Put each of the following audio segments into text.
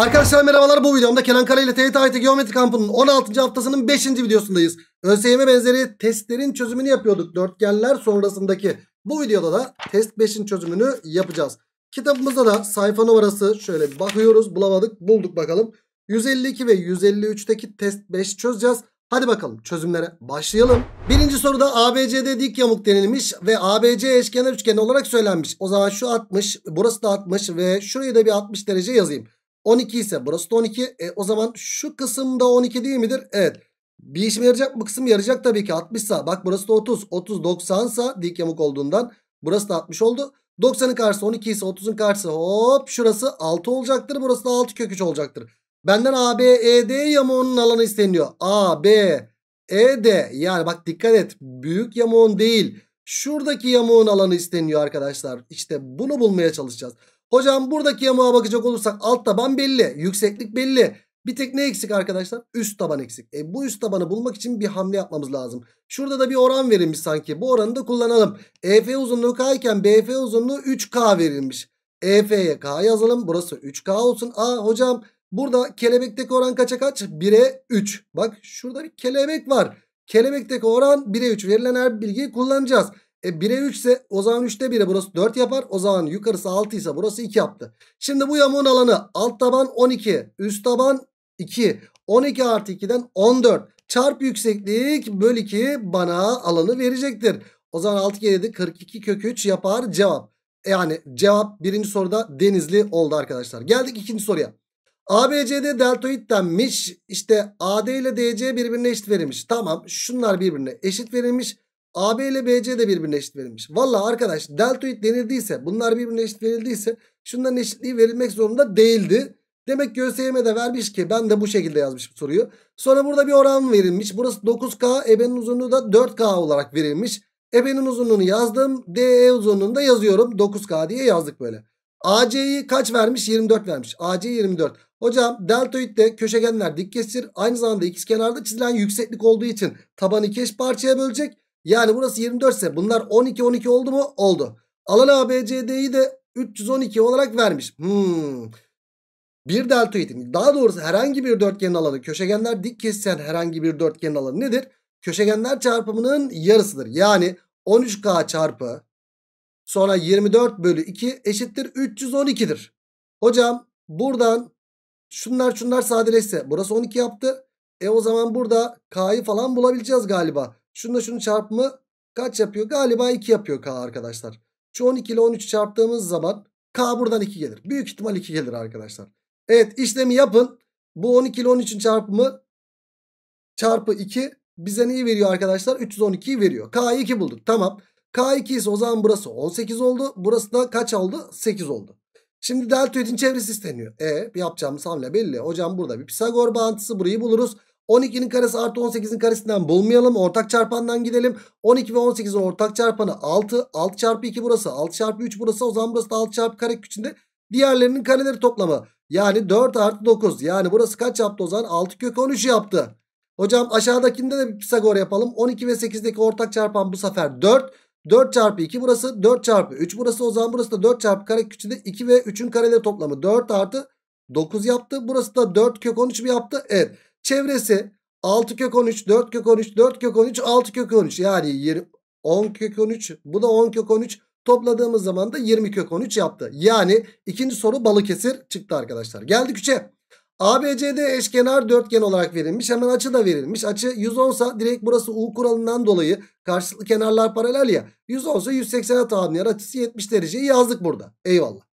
Arkadaşlar merhabalar bu videomda Kenan Kara ile TYT IT Geometri Kampı'nın 16. haftasının 5. videosundayız. ÖSYM benzeri testlerin çözümünü yapıyorduk dörtgenler sonrasındaki. Bu videoda da test 5'in çözümünü yapacağız. Kitabımızda da sayfa numarası şöyle bakıyoruz bulamadık bulduk bakalım. 152 ve 153'teki test 5 çözeceğiz. Hadi bakalım çözümlere başlayalım. Birinci soruda ABCD dik yamuk denilmiş ve ABC eşkenar üçgen olarak söylenmiş. O zaman şu 60 burası da 60 ve şurayı da bir 60 derece yazayım. 12 ise burası da 12. E, o zaman şu kısım da 12 değil midir? Evet. Bir işime yarayacak mı? Kısım yarayacak tabii ki. 60 sa bak burası da 30. 30 90 sa dik yamuk olduğundan burası da 60 oldu. 90'ın karşısı 12 ise 30'un karşısı hop şurası 6 olacaktır. Burası da 6 kök 3 olacaktır. Benden ABED yamuğunun alanı isteniyor. ABED yani bak dikkat et büyük yamuğun değil. Şuradaki yamuğun alanı isteniyor arkadaşlar. İşte bunu bulmaya çalışacağız. Hocam buradaki yamuğa bakacak olursak alt taban belli. Yükseklik belli. Bir tek ne eksik arkadaşlar? Üst taban eksik. E bu üst tabanı bulmak için bir hamle yapmamız lazım. Şurada da bir oran verilmiş sanki. Bu oranı da kullanalım. EF uzunluğu K iken BF uzunluğu 3K verilmiş. EF'ye K yazalım. Burası 3K olsun. Aa hocam burada kelebekteki oran kaça kaç? 1'e 3. Bak şurada bir kelebek var. Kelebekteki oran 1'e 3. Verilen her bilgiyi kullanacağız. E 1'e 3 ise o zaman 3'te 1'e burası 4 yapar. O zaman yukarısı 6 ise burası 2 yaptı. Şimdi bu yamuğun alanı alt taban 12. Üst taban 2. 12 artı 2'den 14. Çarp yükseklik böl 2 bana alanı verecektir. O zaman 6 geldi 42 kök 3 yapar cevap. Yani cevap birinci soruda denizli oldu arkadaşlar. Geldik ikinci soruya. ABCD deltoid denmiş. İşte AD ile DC birbirine eşit verilmiş. Tamam şunlar birbirine eşit verilmiş. AB ile BC de birbirine eşit verilmiş. Valla arkadaş deltoid denildiyse bunlar birbirine eşit verildiyse şunların eşitliği verilmek zorunda değildi. Demek ki ÖSYM de vermiş ki ben de bu şekilde yazmışım soruyu. Sonra burada bir oran verilmiş. Burası 9K ebenin uzunluğu da 4K olarak verilmiş. Ebenin uzunluğunu yazdım. DE uzunluğunu da yazıyorum. 9K diye yazdık böyle. AC'yi kaç vermiş? 24 vermiş. AC 24. Hocam deltoidde köşegenler dik kesir. Aynı zamanda ikizkenarda çizilen yükseklik olduğu için tabanı iki parçaya bölecek. Yani burası 24 ise bunlar 12 12 oldu mu? Oldu. Alan ABCD'yi de 312 olarak vermiş. Hmm. Bir deltoidin daha doğrusu herhangi bir dörtgenin alanı köşegenler dik kesişen herhangi bir dörtgenin alanı nedir? Köşegenler çarpımının yarısıdır. Yani 13K çarpı sonra 24 bölü 2 eşittir 312'dir. Hocam buradan şunlar şunlar sadeleşse burası 12 yaptı. E o zaman burada K'yı falan bulabileceğiz galiba. Şununla şunu çarpımı kaç yapıyor? Galiba 2 yapıyor K arkadaşlar. Şu 12 ile 13 çarptığımız zaman K buradan 2 gelir. Büyük ihtimal 2 gelir arkadaşlar. Evet işlemi yapın. Bu 12 ile 13'ün çarpımı çarpı 2 bize neyi veriyor arkadaşlar? 312'yi veriyor. K'yı 2 bulduk. Tamam. K2 ise o zaman burası 18 oldu. Burası da kaç oldu? 8 oldu. Şimdi deltoidin çevresi isteniyor. E yapacağımız hamle belli. Hocam burada bir Pisagor bağıntısı burayı buluruz. 12'nin karesi artı 18'in karesinden bulmayalım. Ortak çarpandan gidelim. 12 ve 18'in ortak çarpanı 6. 6 çarpı 2 burası. 6 çarpı 3 burası. O zaman burası da 6 çarpı kare içinde. Diğerlerinin kareleri toplamı. Yani 4 artı 9. Yani burası kaç yaptı o zaman? 6 kök 13 yaptı. Hocam aşağıdakinde de bir Pisagor yapalım. 12 ve 8'deki ortak çarpan bu sefer 4. 4 çarpı 2 burası. 4 çarpı 3 burası. O zaman burası da 4 çarpı kare içinde 2 ve 3'ün kareleri toplamı. 4 artı 9 yaptı. Burası da 4 kök 13 mi yaptı? Evet. Çevresi 6 kök 13, 4 kök 13, 4 kök 13, 6 kök 13. Yani 20, 10 kök 13, bu da 10 kök 13. Topladığımız zaman da 20 kök 13 yaptı. Yani ikinci soru Balıkesir çıktı arkadaşlar. Geldik 3'e. ABCD eşkenar dörtgen olarak verilmiş. Hemen açı da verilmiş. Açı 110 sa direkt burası U kuralından dolayı karşılıklı kenarlar paralel ya. 110 sa 180'e tamamlayan açısı 70 dereceyi yazdık burada. Eyvallah.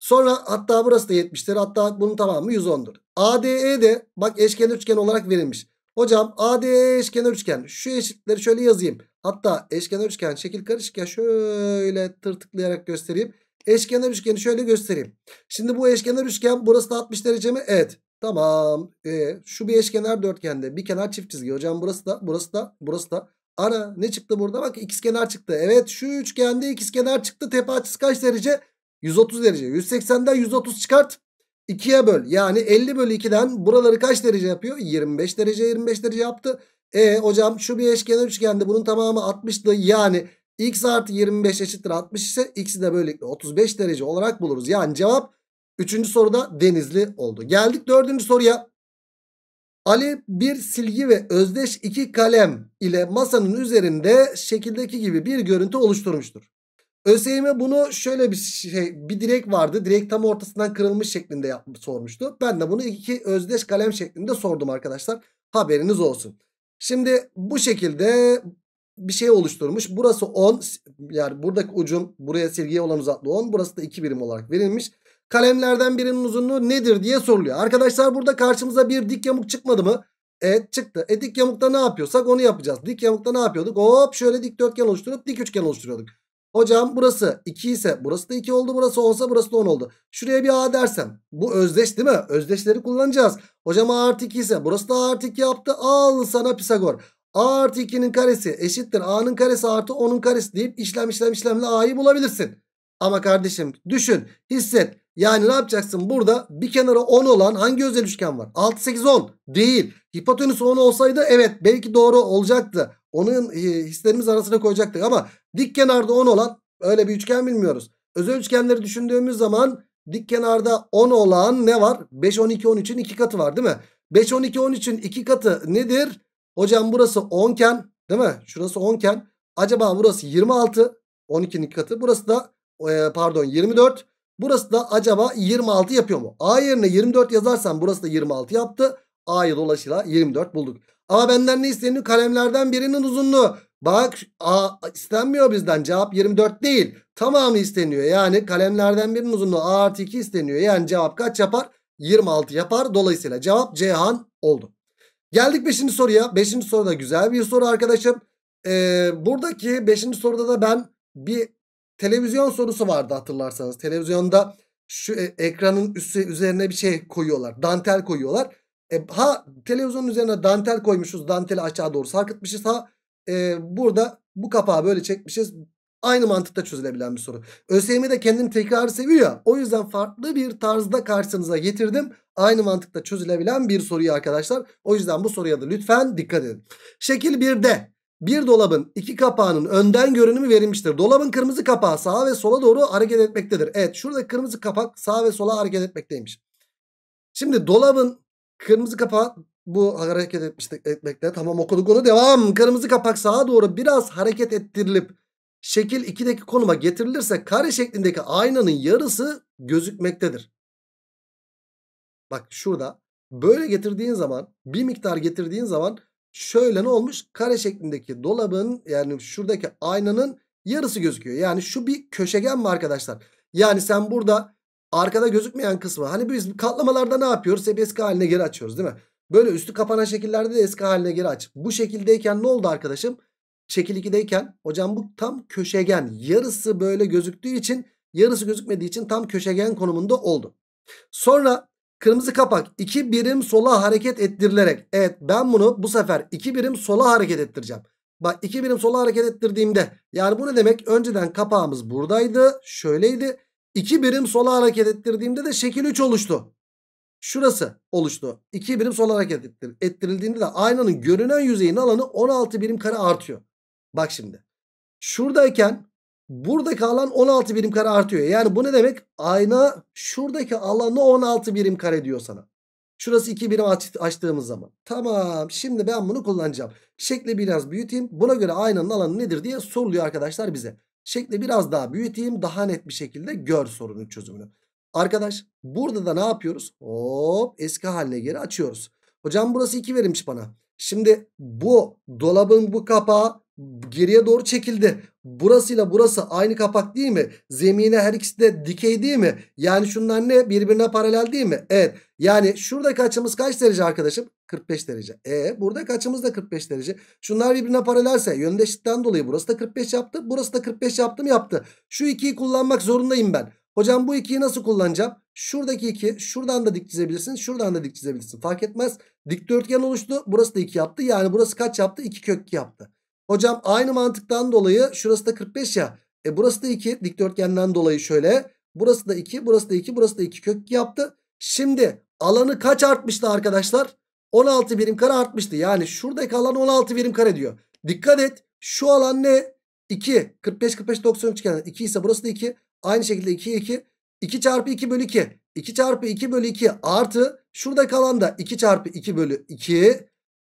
Sonra hatta burası da 70'tir. Hatta bunun tamamı 110'dur. ADE de bak eşkenar üçgen olarak verilmiş. Hocam ADE eşkenar üçgen. Şu eşitleri şöyle yazayım. Hatta eşkenar üçgen şekil karışıkken şöyle tırtıklayarak göstereyim. Eşkenar üçgeni şöyle göstereyim. Şimdi bu eşkenar üçgen burası da 60 derece mi? Evet. Tamam. Ee, şu bir eşkenar dörtgende. Bir kenar çift çizgi. Hocam burası da burası da burası da. Ana ne çıktı burada? Bak ikizkenar çıktı. Evet şu üçgende ikizkenar çıktı. Tepe açısı kaç derece? 130 derece. 180'den 130 çıkart. 2'ye böl. Yani 50 bölü 2'den buraları kaç derece yapıyor? 25 derece 25 derece yaptı. E hocam şu bir eşkenar üçgende bunun tamamı 60'tı. Yani x artı 25 eşittir 60 ise x'i de böylelikle 35 derece olarak buluruz. Yani cevap 3. soruda denizli oldu. Geldik 4. soruya. Ali bir silgi ve özdeş iki kalem ile masanın üzerinde şekildeki gibi bir görüntü oluşturmuştur. ÖSYM bunu şöyle bir şey bir direk vardı. Direk tam ortasından kırılmış şeklinde yapmış, sormuştu. Ben de bunu iki özdeş kalem şeklinde sordum arkadaşlar. Haberiniz olsun. Şimdi bu şekilde bir şey oluşturmuş. Burası 10 yani buradaki ucun buraya silgiye olan uzaklığı 10. Burası da 2 birim olarak verilmiş. Kalemlerden birinin uzunluğu nedir diye soruluyor. Arkadaşlar burada karşımıza bir dik yamuk çıkmadı mı? Evet çıktı. E dik yamukta ne yapıyorsak onu yapacağız. Dik yamukta ne yapıyorduk? Hop şöyle dikdörtgen oluşturup dik üçgen oluşturuyorduk. Hocam burası 2 ise burası da 2 oldu. Burası olsa burası da 10 oldu. Şuraya bir A dersem. Bu özdeş değil mi? Özdeşleri kullanacağız. Hocam A artı 2 ise burası da A artı 2 yaptı. Al sana Pisagor. A artı 2'nin karesi eşittir. A'nın karesi artı 10'un karesi deyip işlem işlem işlemle A'yı bulabilirsin. Ama kardeşim düşün, hisset. Yani ne yapacaksın? Burada bir kenara 10 olan hangi özel üçgen var? 6, 8, 10 değil. Hipotenüs 10 olsaydı evet belki doğru olacaktı. Onun e, hislerimiz arasına koyacaktık ama dik kenarda 10 olan öyle bir üçgen bilmiyoruz. Özel üçgenleri düşündüğümüz zaman dik kenarda 10 olan ne var? 5, 12, 13'ün 2 katı var değil mi? 5, 12, 13'ün 2 katı nedir? Hocam burası 10 iken değil mi? Şurası 10 iken acaba burası 26 12'nin 2 katı. Burası da e, pardon 24 Burası da acaba 26 yapıyor mu? A yerine 24 yazarsam burası da 26 yaptı. A'yı dolaşıyla 24 bulduk. Ama benden ne isteniyor? Kalemlerden birinin uzunluğu. Bak A istenmiyor bizden. Cevap 24 değil. Tamamı isteniyor. Yani kalemlerden birinin uzunluğu A artı 2 isteniyor. Yani cevap kaç yapar? 26 yapar. Dolayısıyla cevap Cihan oldu. Geldik 5. soruya. 5. soruda güzel bir soru arkadaşım. Ee, buradaki 5. soruda da ben bir televizyon sorusu vardı hatırlarsanız. Televizyonda şu e, ekranın üstü üzerine bir şey koyuyorlar. Dantel koyuyorlar. E, ha televizyonun üzerine dantel koymuşuz. Danteli aşağı doğru sarkıtmışız. Ha e, burada bu kapağı böyle çekmişiz. Aynı mantıkta çözülebilen bir soru. ÖSYM de kendini tekrar seviyor O yüzden farklı bir tarzda karşınıza getirdim. Aynı mantıkta çözülebilen bir soruyu arkadaşlar. O yüzden bu soruya da lütfen dikkat edin. Şekil 1'de bir dolabın iki kapağının önden görünümü verilmiştir. Dolabın kırmızı kapağı sağa ve sola doğru hareket etmektedir. Evet şurada kırmızı kapak sağa ve sola hareket etmekteymiş. Şimdi dolabın kırmızı kapağı bu hareket etmiştik, etmekte. Tamam okuduk onu devam. Kırmızı kapak sağa doğru biraz hareket ettirilip şekil 2'deki konuma getirilirse kare şeklindeki aynanın yarısı gözükmektedir. Bak şurada böyle getirdiğin zaman bir miktar getirdiğin zaman şöyle ne olmuş? Kare şeklindeki dolabın yani şuradaki aynanın yarısı gözüküyor. Yani şu bir köşegen mi arkadaşlar? Yani sen burada arkada gözükmeyen kısmı hani biz katlamalarda ne yapıyoruz? Hep eski haline geri açıyoruz değil mi? Böyle üstü kapanan şekillerde de eski haline geri aç. Bu şekildeyken ne oldu arkadaşım? Şekil 2'deyken hocam bu tam köşegen. Yarısı böyle gözüktüğü için yarısı gözükmediği için tam köşegen konumunda oldu. Sonra Kırmızı kapak 2 birim sola hareket ettirilerek. Evet ben bunu bu sefer 2 birim sola hareket ettireceğim. Bak 2 birim sola hareket ettirdiğimde yani bu ne demek? Önceden kapağımız buradaydı. Şöyleydi. 2 birim sola hareket ettirdiğimde de şekil 3 oluştu. Şurası oluştu. 2 birim sola hareket ettir ettirildiğinde de aynanın görünen yüzeyin alanı 16 birim kare artıyor. Bak şimdi. Şuradayken buradaki alan 16 birim kare artıyor. Yani bu ne demek? Ayna şuradaki alanı 16 birim kare diyor sana. Şurası 2 birim aç, açtığımız zaman. Tamam şimdi ben bunu kullanacağım. Şekli biraz büyüteyim. Buna göre aynanın alanı nedir diye soruluyor arkadaşlar bize. Şekli biraz daha büyüteyim. Daha net bir şekilde gör sorunun çözümünü. Arkadaş burada da ne yapıyoruz? Hop eski haline geri açıyoruz. Hocam burası 2 verilmiş bana. Şimdi bu dolabın bu kapağı geriye doğru çekildi. Burasıyla burası aynı kapak değil mi? Zemine her ikisi de dikey değil mi? Yani şunlar ne? Birbirine paralel değil mi? Evet. Yani şuradaki açımız kaç derece arkadaşım? 45 derece. E Burada açımız da 45 derece. Şunlar birbirine paralelse yöndeşlikten dolayı burası da 45 yaptı. Burası da 45 yaptım yaptı. Şu ikiyi kullanmak zorundayım ben. Hocam bu ikiyi nasıl kullanacağım? Şuradaki iki şuradan da dik çizebilirsin. Şuradan da dik çizebilirsin. Fark etmez. Dikdörtgen oluştu. Burası da 2 yaptı. Yani burası kaç yaptı? 2 kök 2 yaptı. Hocam aynı mantıktan dolayı şurası da 45 ya. E burası da 2 dikdörtgenden dolayı şöyle. Burası da 2 burası da 2 burası da 2 kök yaptı. Şimdi alanı kaç artmıştı arkadaşlar? 16 birim kare artmıştı. Yani şuradaki alan 16 birim kare diyor. Dikkat et şu alan ne? 2 45 45 90 çıkan 2 ise burası da 2. Aynı şekilde 2 2 2 çarpı 2 bölü 2 2 çarpı 2 bölü 2 artı şuradaki da 2 çarpı 2 bölü 2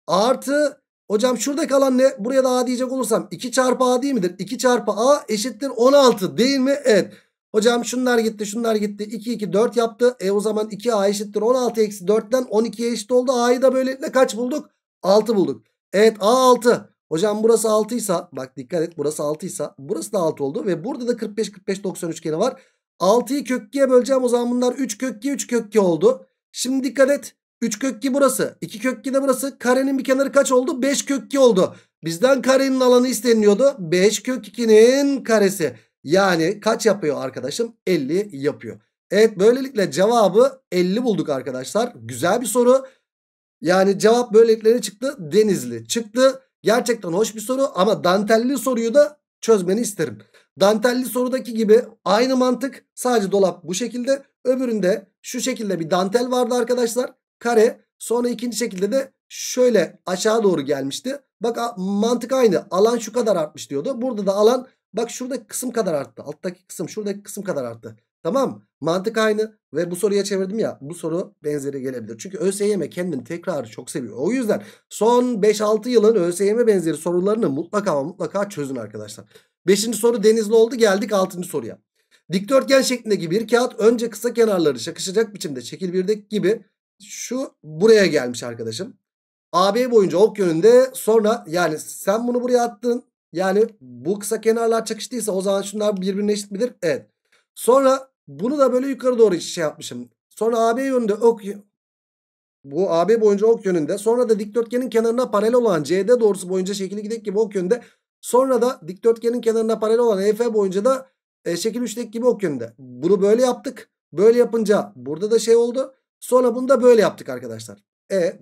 artı Hocam şurada kalan ne? Buraya da A diyecek olursam 2 çarpı A değil midir? 2 çarpı A eşittir 16 değil mi? Evet. Hocam şunlar gitti şunlar gitti. 2 2 4 yaptı. E o zaman 2A eşittir 16 eksi 4'ten 12'ye eşit oldu. A'yı da böylelikle kaç bulduk? 6 bulduk. Evet A 6. Hocam burası 6 ise bak dikkat et burası 6 ise burası da 6 oldu. Ve burada da 45 45 90 üçgeni var. 6'yı kök 2'ye böleceğim o zaman bunlar 3 kök 2 3 kök 2 oldu. Şimdi dikkat et. 3 kökki burası. 2 kökki de burası. Karenin bir kenarı kaç oldu? 5 kökki oldu. Bizden karenin alanı isteniyordu. 5 kök 2'nin karesi. Yani kaç yapıyor arkadaşım? 50 yapıyor. Evet böylelikle cevabı 50 bulduk arkadaşlar. Güzel bir soru. Yani cevap böylelikle ne çıktı? Denizli çıktı. Gerçekten hoş bir soru ama dantelli soruyu da çözmeni isterim. Dantelli sorudaki gibi aynı mantık sadece dolap bu şekilde. Öbüründe şu şekilde bir dantel vardı arkadaşlar kare sonra ikinci şekilde de şöyle aşağı doğru gelmişti. Bak mantık aynı alan şu kadar artmış diyordu. Burada da alan bak şuradaki kısım kadar arttı. Alttaki kısım şuradaki kısım kadar arttı. Tamam mantık aynı ve bu soruya çevirdim ya bu soru benzeri gelebilir. Çünkü ÖSYM kendini tekrarı çok seviyor. O yüzden son 5-6 yılın ÖSYM benzeri sorularını mutlaka ama mutlaka çözün arkadaşlar. Beşinci soru denizli oldu geldik altıncı soruya. Dikdörtgen şeklindeki bir kağıt önce kısa kenarları çakışacak biçimde çekil 1'deki gibi şu buraya gelmiş arkadaşım. AB boyunca ok yönünde sonra yani sen bunu buraya attın. Yani bu kısa kenarlar çakıştıysa o zaman şunlar birbirine eşit midir? Evet. Sonra bunu da böyle yukarı doğru şey yapmışım. Sonra AB yönünde ok bu AB boyunca ok yönünde sonra da dikdörtgenin kenarına paralel olan CD doğrusu boyunca şekil 2'deki gibi ok yönünde sonra da dikdörtgenin kenarına paralel olan EF boyunca da e, şekil 3'teki gibi ok yönünde. Bunu böyle yaptık. Böyle yapınca burada da şey oldu. Sonra bunu da böyle yaptık arkadaşlar. E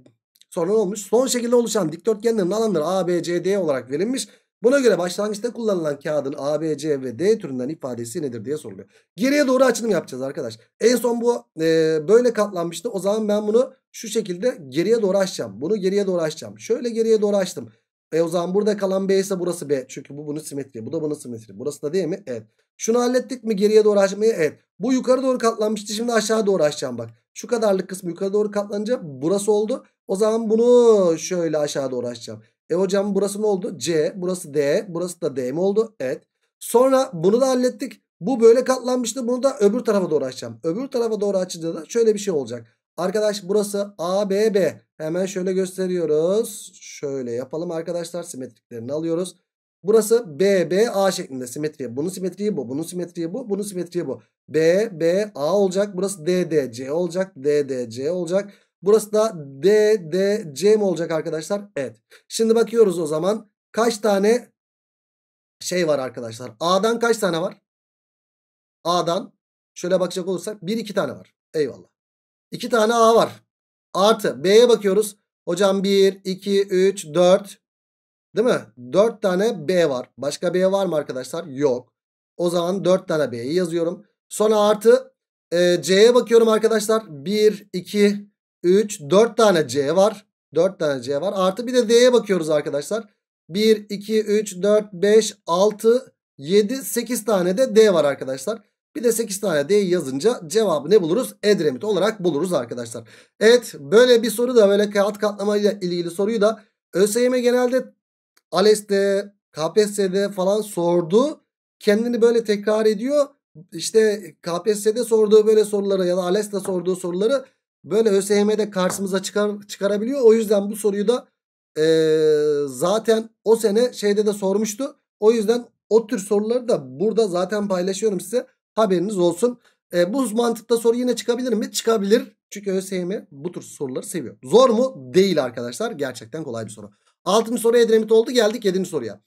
sonra ne olmuş? Son şekilde oluşan dikdörtgenlerin alanları A, B, C, D olarak verilmiş. Buna göre başlangıçta kullanılan kağıdın A, B, C ve D türünden ifadesi nedir diye soruluyor. Geriye doğru açılım yapacağız arkadaş. En son bu e, böyle katlanmıştı. O zaman ben bunu şu şekilde geriye doğru açacağım. Bunu geriye doğru açacağım. Şöyle geriye doğru açtım. E o zaman burada kalan B ise burası B. Çünkü bu bunun simetri. Bu da bunun simetri. Burası da değil mi? Evet. Şunu hallettik mi geriye doğru açmayı? Evet. Bu yukarı doğru katlanmıştı. Şimdi aşağı doğru açacağım bak. Şu kadarlık kısmı yukarı doğru katlanınca burası oldu. O zaman bunu şöyle aşağı doğru açacağım. E hocam burası ne oldu? C. Burası D. Burası da D mi oldu? Evet. Sonra bunu da hallettik. Bu böyle katlanmıştı. Bunu da öbür tarafa doğru açacağım. Öbür tarafa doğru açınca da şöyle bir şey olacak. Arkadaş burası ABB. Hemen şöyle gösteriyoruz. Şöyle yapalım arkadaşlar. Simetriklerini alıyoruz. Burası BBA şeklinde simetriye. Bunun simetriği bu. Bunun simetriği bu. Bunun simetriği bu. BBA olacak. Burası DDC olacak. DDC olacak. Burası da DDC mi olacak arkadaşlar? Evet. Şimdi bakıyoruz o zaman. Kaç tane şey var arkadaşlar? A'dan kaç tane var? A'dan şöyle bakacak olursak 1-2 tane var. Eyvallah. 2 tane A var. Artı B'ye bakıyoruz. Hocam 1, 2, 3, 4. Değil mi? 4 tane B var. Başka B var mı arkadaşlar? Yok. O zaman 4 tane B'yi yazıyorum. Sonra artı e, C'ye bakıyorum arkadaşlar. 1, 2, 3, 4 tane C var. 4 tane C var. Artı bir de D'ye bakıyoruz arkadaşlar. 1, 2, 3, 4, 5, 6, 7, 8 tane de D var arkadaşlar. Bir de 8 tane D yazınca cevabı ne buluruz? Edremit olarak buluruz arkadaşlar. Evet böyle bir soru da böyle kağıt katlamayla ilgili soruyu da ÖSYM genelde ALES'te, KPSS'de falan sordu. Kendini böyle tekrar ediyor. İşte KPSS'de sorduğu böyle soruları ya da ALES'te sorduğu soruları böyle ÖSYM'de karşımıza çıkar, çıkarabiliyor. O yüzden bu soruyu da e, zaten o sene şeyde de sormuştu. O yüzden o tür soruları da burada zaten paylaşıyorum size. Haberiniz olsun. E, bu mantıkta soru yine çıkabilir mi? Çıkabilir. Çünkü ÖSYM bu tür soruları seviyor. Zor mu? Değil arkadaşlar. Gerçekten kolay bir soru. Altıncı soru Edremit oldu. Geldik yedinci soruya.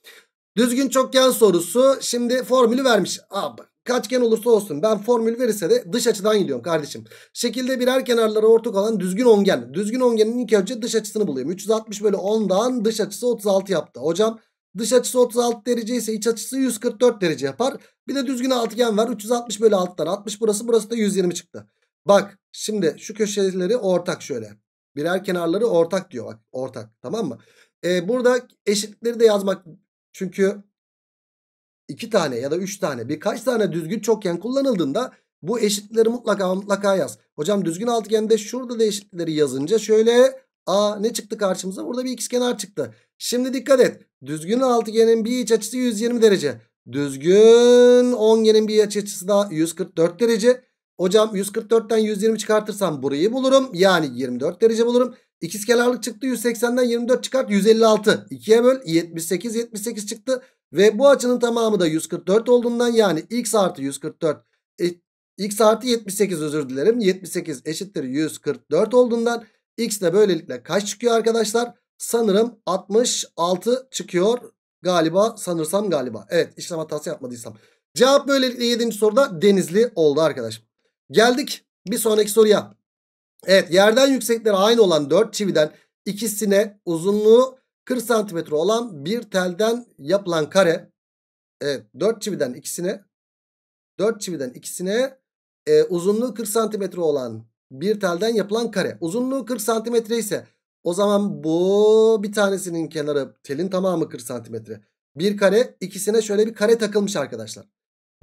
Düzgün çokgen sorusu. Şimdi formülü vermiş. Abi kaçgen olursa olsun. Ben formül verirse de dış açıdan gidiyorum kardeşim. Şekilde birer kenarları ortak olan düzgün ongen. Düzgün ongenin ilk önce dış açısını buluyorum. 360 bölü 10'dan dış açısı 36 yaptı. Hocam Dış açısı 36 derece ise iç açısı 144 derece yapar. Bir de düzgün altıgen var. 360 bölü alttan 60 burası. Burası da 120 çıktı. Bak şimdi şu köşeleri ortak şöyle. Birer kenarları ortak diyor. Bak ortak tamam mı? Ee, burada eşitlikleri de yazmak. Çünkü iki tane ya da üç tane birkaç tane düzgün çokgen kullanıldığında bu eşitleri mutlaka mutlaka yaz. Hocam düzgün altıgende şurada da eşitleri yazınca şöyle A ne çıktı karşımıza? Burada bir kenar çıktı. Şimdi dikkat et. Düzgün altıgenin bir iç açısı 120 derece. Düzgün ongenin bir iç açısı da 144 derece. Hocam 144'ten 120 çıkartırsam burayı bulurum. Yani 24 derece bulurum. İkizkenarlık çıktı 180'den 24 çıkart 156. 2'ye böl 78 78 çıktı. Ve bu açının tamamı da 144 olduğundan yani x artı 144 e, x artı 78 özür dilerim. 78 eşittir 144 olduğundan X de böylelikle kaç çıkıyor arkadaşlar? Sanırım 66 çıkıyor galiba sanırsam galiba. Evet işlem hatası yapmadıysam. Cevap böylelikle 7. soruda denizli oldu arkadaşlar. Geldik bir sonraki soruya. Evet yerden yüksekleri aynı olan 4 çividen ikisine uzunluğu 40 cm olan bir telden yapılan kare. Evet 4 çividen ikisine 4 çividen ikisine e, uzunluğu 40 cm olan bir telden yapılan kare. Uzunluğu 40 cm ise o zaman bu bir tanesinin kenarı telin tamamı 40 cm. Bir kare ikisine şöyle bir kare takılmış arkadaşlar.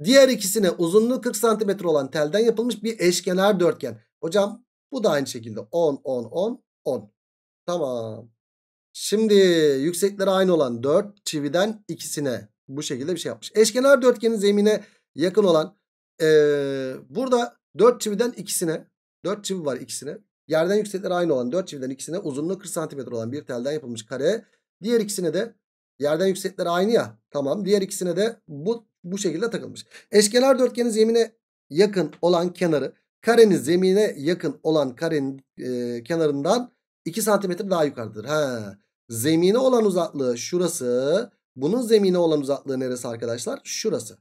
Diğer ikisine uzunluğu 40 cm olan telden yapılmış bir eşkenar dörtgen. Hocam bu da aynı şekilde 10 10 10 10. Tamam. Şimdi yüksekleri aynı olan 4 çividen ikisine bu şekilde bir şey yapmış. Eşkenar dörtgenin zemine yakın olan ee, burada 4 çividen ikisine 4 çivi var ikisine. Yerden yüksekleri aynı olan 4 çividen ikisine uzunluğu 40 cm olan bir telden yapılmış kare. Diğer ikisine de yerden yüksekleri aynı ya. Tamam. Diğer ikisine de bu bu şekilde takılmış. Eşkenar dörtgenin zemine yakın olan kenarı karenin zemine yakın olan karenin e, kenarından 2 cm daha yukarıdır. he Zemine olan uzaklığı şurası. Bunun zemine olan uzaklığı neresi arkadaşlar? Şurası.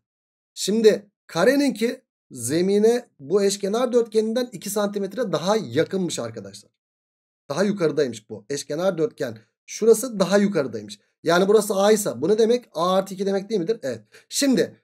Şimdi kareninki zemine bu eşkenar dörtgeninden 2 santimetre daha yakınmış arkadaşlar. Daha yukarıdaymış bu. Eşkenar dörtgen. Şurası daha yukarıdaymış. Yani burası A ise bu ne demek? A artı 2 demek değil midir? Evet. Şimdi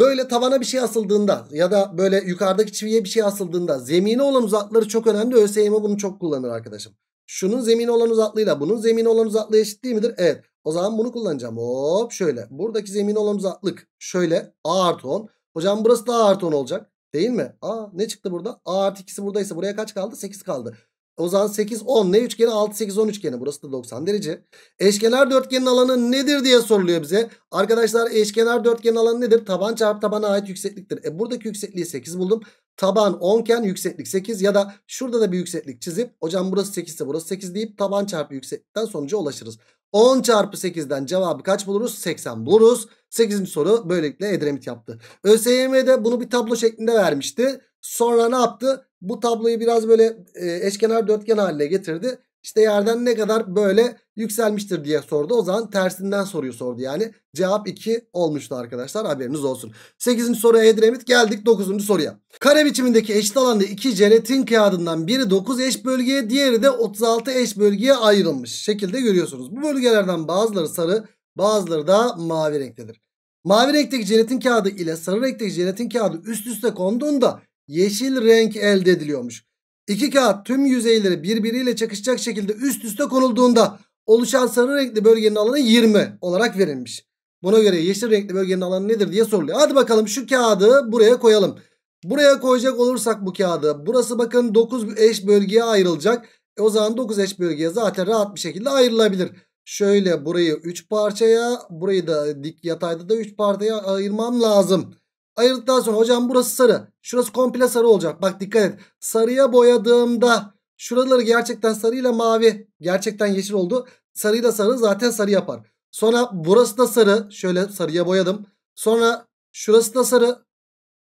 böyle tavana bir şey asıldığında ya da böyle yukarıdaki çiviye bir şey asıldığında zemine olan uzakları çok önemli. ÖSYM bunu çok kullanır arkadaşım. Şunun zemini olan uzaklığıyla bunun zemini olan uzaklığı eşit değil midir? Evet. O zaman bunu kullanacağım. Hop şöyle. Buradaki zemin olan uzaklık şöyle A artı 10. Hocam burası da A artı 10 olacak. Değil mi? A ne çıktı burada? A artı 2'si buradaysa buraya kaç kaldı? 8 kaldı. O zaman 8 10 ne üçgeni 6 8 10 üçgeni burası da 90 derece. Eşkenar dörtgenin alanı nedir diye soruluyor bize. Arkadaşlar eşkenar dörtgenin alanı nedir? Taban çarpı tabana ait yüksekliktir. E buradaki yüksekliği 8 buldum. Taban 10 iken yükseklik 8 ya da şurada da bir yükseklik çizip hocam burası 8 ise burası 8 deyip taban çarpı yükseklikten sonuca ulaşırız. 10 çarpı 8'den cevabı kaç buluruz? 80 buluruz. 8. soru böylelikle Edremit yaptı. ÖSYM'de bunu bir tablo şeklinde vermişti. Sonra ne yaptı? Bu tabloyu biraz böyle e, eşkenar dörtgen haline getirdi. İşte yerden ne kadar böyle yükselmiştir diye sordu. O zaman tersinden soruyu sordu yani. Cevap 2 olmuştu arkadaşlar haberiniz olsun. 8. soruya Edremit geldik 9. soruya. Kare biçimindeki eşit alanda 2 jelatin kağıdından biri 9 eş bölgeye diğeri de 36 eş bölgeye ayrılmış şekilde görüyorsunuz. Bu bölgelerden bazıları sarı bazıları da mavi renktedir. Mavi renkteki jelatin kağıdı ile sarı renkteki jelatin kağıdı üst üste konduğunda yeşil renk elde ediliyormuş. İki kağıt tüm yüzeyleri birbiriyle çakışacak şekilde üst üste konulduğunda oluşan sarı renkli bölgenin alanı 20 olarak verilmiş. Buna göre yeşil renkli bölgenin alanı nedir diye soruluyor. Hadi bakalım şu kağıdı buraya koyalım. Buraya koyacak olursak bu kağıdı burası bakın 9 eş bölgeye ayrılacak. E o zaman 9 eş bölgeye zaten rahat bir şekilde ayrılabilir. Şöyle burayı 3 parçaya, burayı da dik yatayda da 3 parçaya ayırmam lazım. Ayırdıktan sonra hocam burası sarı. Şurası komple sarı olacak. Bak dikkat et. Sarıya boyadığımda şuraları gerçekten sarıyla mavi, gerçekten yeşil oldu. Sarıyla sarı zaten sarı yapar. Sonra burası da sarı. Şöyle sarıya boyadım. Sonra şurası da sarı.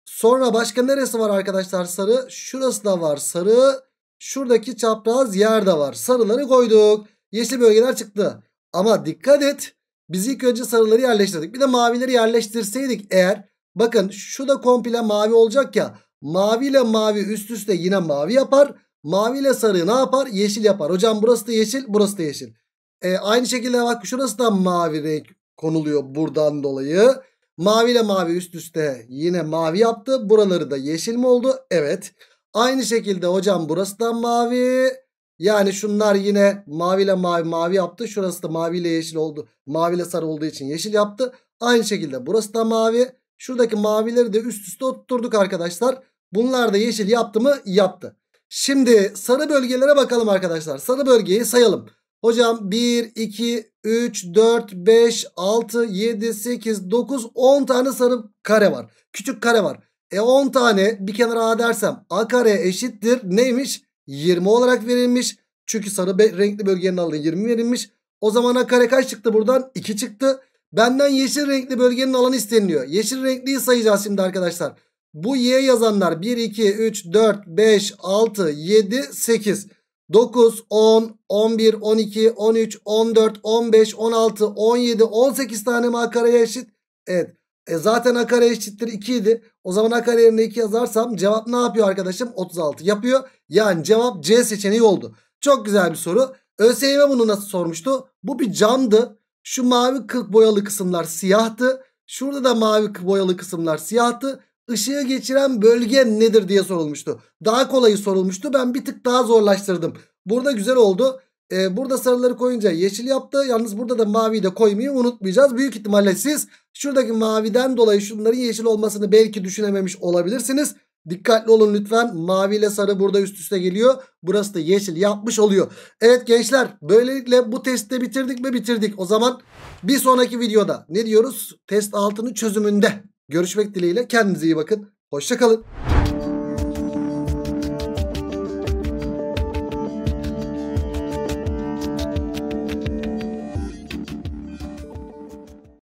Sonra başka neresi var arkadaşlar sarı? Şurası da var sarı. Şuradaki çapraz yer de var. Sarıları koyduk. Yeşil bölgeler çıktı. Ama dikkat et. Biz ilk önce sarıları yerleştirdik. Bir de mavileri yerleştirseydik eğer. Bakın şu da komple mavi olacak ya. Mavi ile mavi üst üste yine mavi yapar. Mavi ile sarı ne yapar? Yeşil yapar. Hocam burası da yeşil, burası da yeşil. Ee, aynı şekilde bak şurası da mavi renk konuluyor buradan dolayı. Mavi ile mavi üst üste yine mavi yaptı. Buraları da yeşil mi oldu? Evet. Aynı şekilde hocam burası da mavi. Yani şunlar yine maviyle mavi mavi yaptı. Şurası da maviyle yeşil oldu. Maviyle sarı olduğu için yeşil yaptı. Aynı şekilde burası da mavi. Şuradaki mavileri de üst üste oturturduk arkadaşlar. Bunlar da yeşil yaptı mı? Yaptı. Şimdi sarı bölgelere bakalım arkadaşlar. Sarı bölgeyi sayalım. Hocam 1, 2, 3, 4, 5, 6, 7, 8, 9, 10 tane sarı kare var. Küçük kare var. E 10 tane bir kenara A dersem A kare eşittir. Neymiş? 20 olarak verilmiş. Çünkü sarı renkli bölgenin alanı 20 verilmiş. O zaman A kare kaç çıktı buradan? 2 çıktı. Benden yeşil renkli bölgenin alanı isteniliyor. Yeşil renkliyi sayacağız şimdi arkadaşlar. Bu Y yazanlar 1, 2, 3, 4, 5, 6, 7, 8, 9, 10, 11, 12, 13, 14, 15, 16, 17, 18 tane mi A kareye eşit? Evet. E zaten A kare eşittir 2 idi. O zaman A kare yerine 2 yazarsam cevap ne yapıyor arkadaşım? 36 yapıyor. Yani cevap C seçeneği oldu. Çok güzel bir soru. ÖSYM bunu nasıl sormuştu? Bu bir camdı. Şu mavi kırk boyalı kısımlar siyahtı. Şurada da mavi boyalı kısımlar siyahtı. Işığı geçiren bölge nedir diye sorulmuştu. Daha kolayı sorulmuştu. Ben bir tık daha zorlaştırdım. Burada güzel oldu. Ee, burada sarıları koyunca yeşil yaptı. Yalnız burada da maviyi de koymayı unutmayacağız. Büyük ihtimalle siz şuradaki maviden dolayı şunların yeşil olmasını belki düşünememiş olabilirsiniz. Dikkatli olun lütfen. Mavi ile sarı burada üst üste geliyor. Burası da yeşil yapmış oluyor. Evet gençler böylelikle bu testte bitirdik mi bitirdik. O zaman bir sonraki videoda ne diyoruz? Test altının çözümünde. Görüşmek dileğiyle kendinize iyi bakın. Hoşçakalın.